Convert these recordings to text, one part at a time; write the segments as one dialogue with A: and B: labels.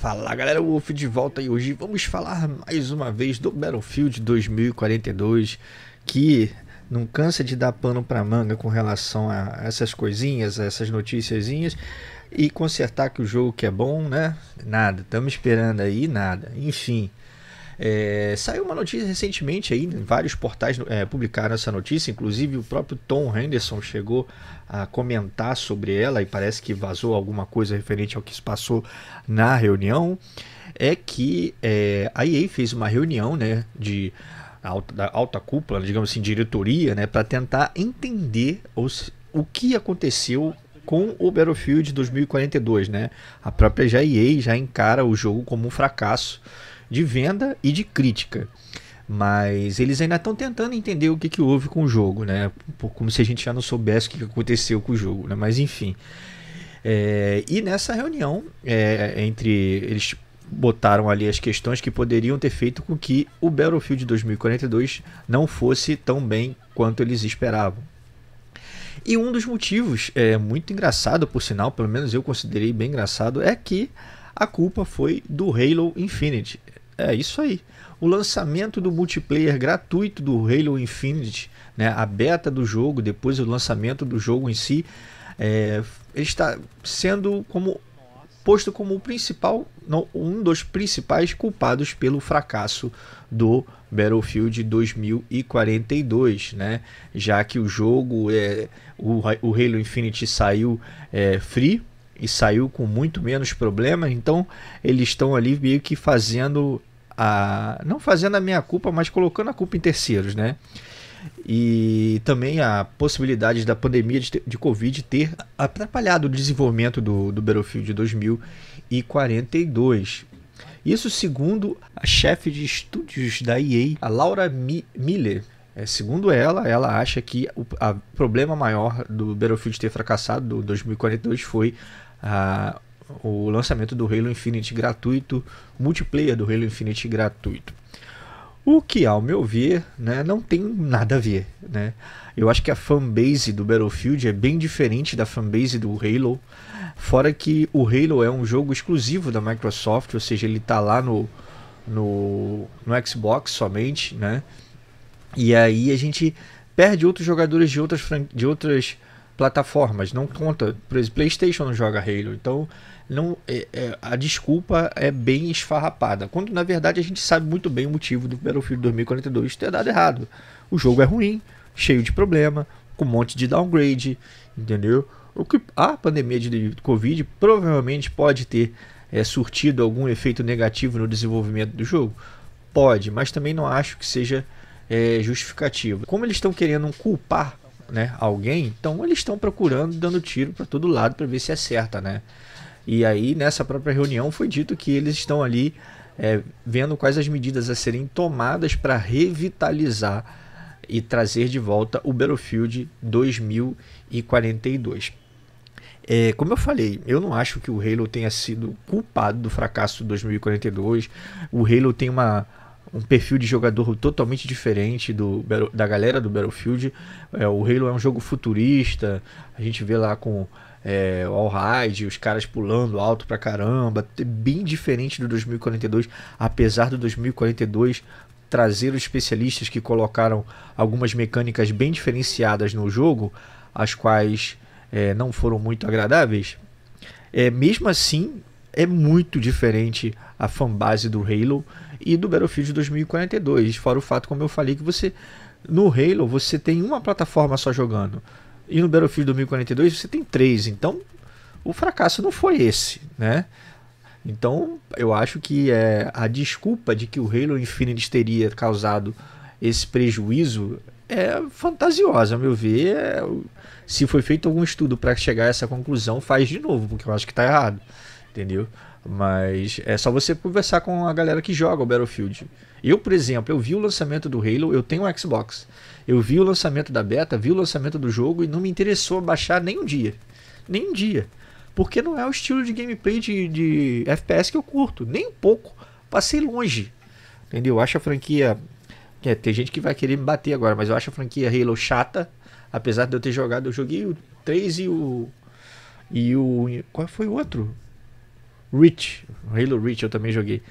A: Fala galera, o Wolf de volta e hoje vamos falar mais uma vez do Battlefield 2042 que não cansa de dar pano para manga com relação a essas coisinhas, a essas noticiazinhas e consertar que o jogo que é bom, né? Nada, estamos esperando aí nada. Enfim, é, saiu uma notícia recentemente aí, vários portais é, publicaram essa notícia, inclusive o próprio Tom Henderson chegou a comentar sobre ela e parece que vazou alguma coisa referente ao que se passou na reunião. É que é, a EA fez uma reunião né, de alta, da alta cúpula, digamos assim, diretoria, né, para tentar entender os, o que aconteceu com o Battlefield 2042, né? A própria já EA já encara o jogo como um fracasso de venda e de crítica. Mas eles ainda estão tentando entender o que, que houve com o jogo, né? Como se a gente já não soubesse o que aconteceu com o jogo, né? Mas enfim. É, e nessa reunião, é, é, entre eles botaram ali as questões que poderiam ter feito com que o Battlefield 2042 não fosse tão bem quanto eles esperavam. E um dos motivos, é muito engraçado por sinal, pelo menos eu considerei bem engraçado, é que a culpa foi do Halo Infinite. É isso aí. O lançamento do multiplayer gratuito do Halo Infinite, né, a beta do jogo, depois o lançamento do jogo em si, é, está sendo como posto como o principal, não, um dos principais culpados pelo fracasso do Battlefield 2042, né? Já que o jogo é o, o Halo Infinite saiu é, free e saiu com muito menos problemas, então eles estão ali meio que fazendo a, não fazendo a minha culpa, mas colocando a culpa em terceiros, né? E também a possibilidade da pandemia de, de Covid ter atrapalhado o desenvolvimento do, do Battlefield 2042. Isso segundo a chefe de estúdios da EA, a Laura Mi Miller. É, segundo ela, ela acha que o problema maior do Battlefield ter fracassado do 2042 foi a o lançamento do Halo Infinite gratuito, multiplayer do Halo Infinite gratuito. O que, ao meu ver, né, não tem nada a ver. Né? Eu acho que a fanbase do Battlefield é bem diferente da fanbase do Halo. Fora que o Halo é um jogo exclusivo da Microsoft, ou seja, ele está lá no, no, no Xbox somente. Né? E aí a gente perde outros jogadores de outras, de outras plataformas, não conta. Por exemplo, PlayStation não joga Halo. Então, não, é, é, a desculpa é bem esfarrapada. Quando na verdade a gente sabe muito bem o motivo do Battlefield 2042 ter dado errado. O jogo é ruim, cheio de problema, com um monte de downgrade, entendeu? O que a pandemia de Covid provavelmente pode ter é, surtido algum efeito negativo no desenvolvimento do jogo? Pode, mas também não acho que seja é, justificativo. Como eles estão querendo culpar né, alguém, então eles estão procurando, dando tiro para todo lado para ver se é certa, né? E aí nessa própria reunião foi dito que eles estão ali é, vendo quais as medidas a serem tomadas para revitalizar e trazer de volta o Battlefield 2042. É, como eu falei, eu não acho que o Halo tenha sido culpado do fracasso de 2042. O Halo tem uma um perfil de jogador totalmente diferente do, da galera do Battlefield. É, o Halo é um jogo futurista, a gente vê lá com é, All Ride, os caras pulando alto pra caramba, é bem diferente do 2042, apesar do 2042 trazer os especialistas que colocaram algumas mecânicas bem diferenciadas no jogo, as quais é, não foram muito agradáveis. É, mesmo assim, é muito diferente a fanbase do Halo e do Battlefield 2042. Fora o fato, como eu falei, que você no Halo você tem uma plataforma só jogando e no Battlefield 2042 você tem três. Então o fracasso não foi esse, né? Então eu acho que é, a desculpa de que o Halo Infinite teria causado esse prejuízo é fantasiosa, a meu ver. É, se foi feito algum estudo para chegar a essa conclusão, faz de novo, porque eu acho que está errado entendeu? Mas é só você conversar com a galera que joga o Battlefield. Eu, por exemplo, eu vi o lançamento do Halo, eu tenho um Xbox. Eu vi o lançamento da beta, vi o lançamento do jogo e não me interessou baixar nem um dia. Nem um dia. Porque não é o estilo de gameplay de, de FPS que eu curto, nem um pouco. Passei longe. Entendeu? Eu acho a franquia. É, tem gente que vai querer me bater agora, mas eu acho a franquia Halo chata. Apesar de eu ter jogado, eu joguei o 3 e o. E o. Qual foi o outro? Reach, Halo Reach eu também joguei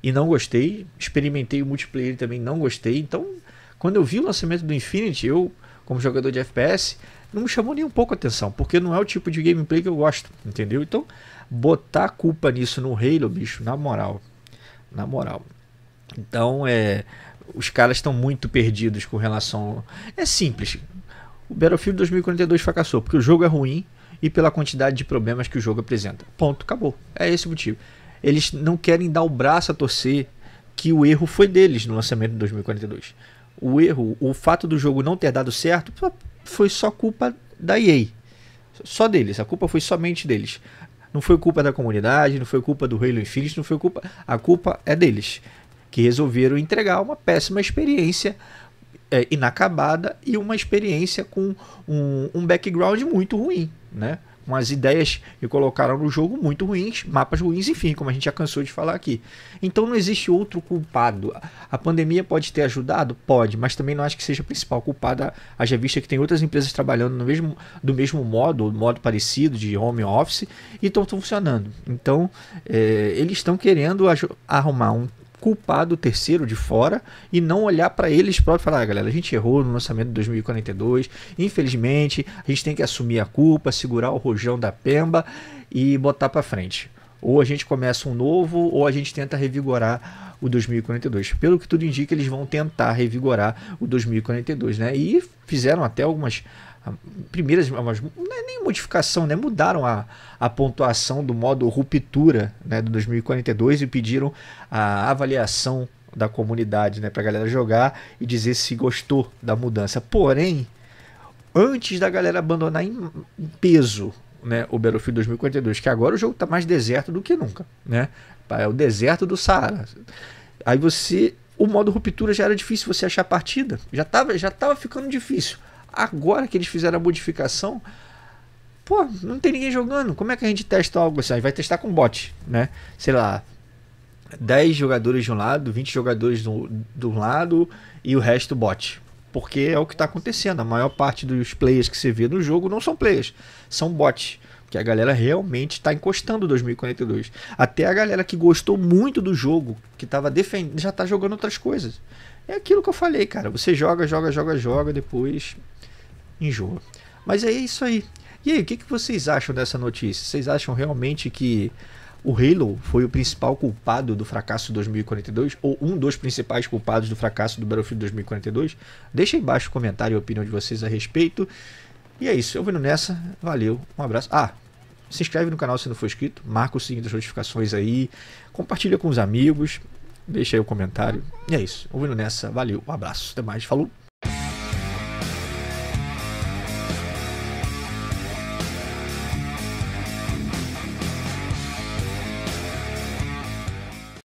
A: e não gostei, experimentei o multiplayer também não gostei, então quando eu vi o lançamento do Infinity, eu como jogador de FPS, não me chamou nem um pouco a atenção, porque não é o tipo de gameplay que eu gosto, entendeu? Então, botar a culpa nisso no Halo, bicho, na moral, na moral. Então, é, os caras estão muito perdidos com relação. É simples. O Battlefield 2042 fracassou porque o jogo é ruim, e pela quantidade de problemas que o jogo apresenta. Ponto, acabou. É esse o motivo. Eles não querem dar o braço a torcer que o erro foi deles no lançamento de 2042. O erro, o fato do jogo não ter dado certo, foi só culpa da EA. Só deles, a culpa foi somente deles. Não foi culpa da comunidade, não foi culpa do Halo Infinite, não foi culpa. A culpa é deles, que resolveram entregar uma péssima experiência é, inacabada e uma experiência com um, um background muito ruim né? Umas ideias que colocaram no jogo muito ruins, mapas ruins, enfim, como a gente já cansou de falar aqui. Então não existe outro culpado. A pandemia pode ter ajudado? Pode, mas também não acho que seja a principal culpada. Haja vista que tem outras empresas trabalhando no mesmo, do mesmo modo, modo parecido, de home office, e estão funcionando. Então, é, eles estão querendo arrumar um, culpar do terceiro de fora e não olhar para eles próprios e falar, ah, galera, a gente errou no lançamento de 2042, infelizmente, a gente tem que assumir a culpa, segurar o rojão da pemba e botar para frente. Ou a gente começa um novo, ou a gente tenta revigorar o 2042. Pelo que tudo indica, eles vão tentar revigorar o 2042, né? E fizeram até algumas primeiras mas não é nem modificação né mudaram a, a pontuação do modo ruptura né do 2042 e pediram a avaliação da comunidade né para galera jogar e dizer se gostou da mudança porém antes da galera abandonar em, peso né o Battlefield 2042 que agora o jogo está mais deserto do que nunca né é o deserto do Saara aí você o modo ruptura já era difícil você achar partida já tava já tava ficando difícil Agora que eles fizeram a modificação, pô, não tem ninguém jogando. Como é que a gente testa algo assim? Vai testar com bot, né? Sei lá, 10 jogadores de um lado, 20 jogadores do, do lado e o resto bot. Porque é o que está acontecendo. A maior parte dos players que você vê no jogo não são players, são bots. Porque a galera realmente está encostando 2042. Até a galera que gostou muito do jogo, que estava defendendo, já está jogando outras coisas. É aquilo que eu falei, cara. Você joga, joga, joga, joga, depois enjoa. Mas é isso aí. E aí, o que, que vocês acham dessa notícia? Vocês acham realmente que o Halo foi o principal culpado do fracasso de 2042 ou um dos principais culpados do fracasso do Battlefield 2042? Deixa aí embaixo o comentário e a opinião de vocês a respeito. E é isso, eu vendo nessa, valeu, um abraço. Ah, se inscreve no canal se não for inscrito, marca o sininho das notificações aí, compartilha com os amigos, Deixa aí o comentário. E é isso. Ouvindo nessa, valeu, um abraço, até mais, falou.